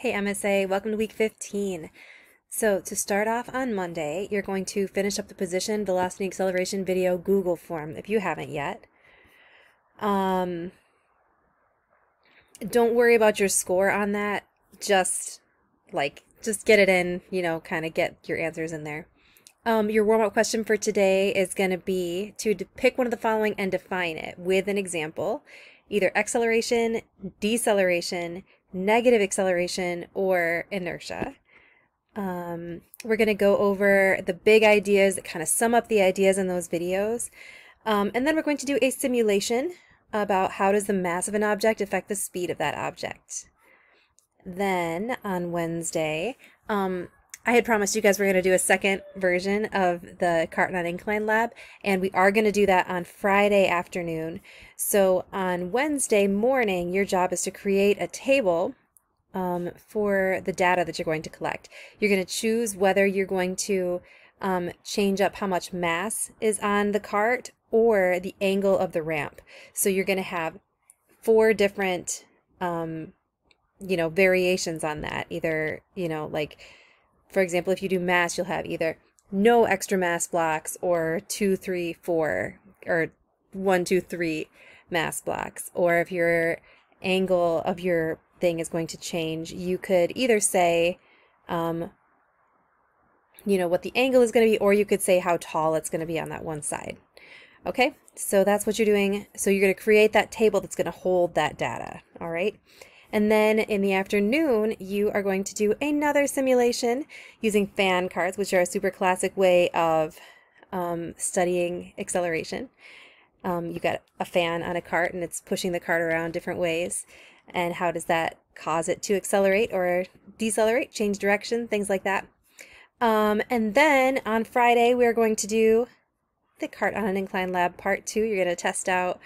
Hey MSA, welcome to week 15. So to start off on Monday, you're going to finish up the position velocity acceleration video Google form if you haven't yet. Um, don't worry about your score on that. Just like just get it in, you know, kind of get your answers in there. Um, your warm up question for today is going to be to pick one of the following and define it with an example either acceleration, deceleration, negative acceleration, or inertia. Um, we're going to go over the big ideas that kind of sum up the ideas in those videos. Um, and then we're going to do a simulation about how does the mass of an object affect the speed of that object. Then on Wednesday, um, I had promised you guys we're going to do a second version of the Carton on Incline Lab, and we are going to do that on Friday afternoon. So on Wednesday morning, your job is to create a table um, for the data that you're going to collect. You're going to choose whether you're going to um, change up how much mass is on the cart or the angle of the ramp. So you're going to have four different, um, you know, variations on that. Either, you know, like for example, if you do mass, you'll have either no extra mass blocks or two, three, four, or one, two, three mass blocks. Or if your angle of your thing is going to change, you could either say, um, you know, what the angle is going to be, or you could say how tall it's going to be on that one side. Okay, so that's what you're doing. So you're going to create that table that's going to hold that data, all right? And then in the afternoon, you are going to do another simulation using fan cards, which are a super classic way of um, studying acceleration. Um, you got a fan on a cart and it's pushing the cart around different ways. And how does that cause it to accelerate or decelerate, change direction, things like that. Um, and then on Friday, we're going to do the cart on an incline lab part two. You're going to test out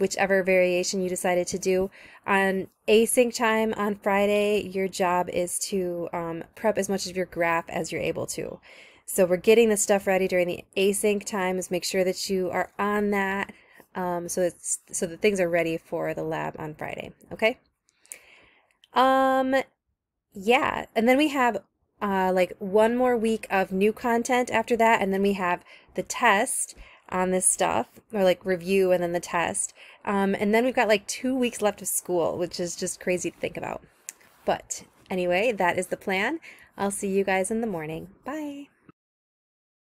whichever variation you decided to do. On async time on Friday, your job is to um, prep as much of your graph as you're able to. So we're getting the stuff ready during the async times. Make sure that you are on that um, so it's so that things are ready for the lab on Friday. Okay. Um, yeah, and then we have uh, like one more week of new content after that, and then we have the test on this stuff or like review and then the test. Um, and then we've got like two weeks left of school, which is just crazy to think about. But anyway, that is the plan. I'll see you guys in the morning. Bye.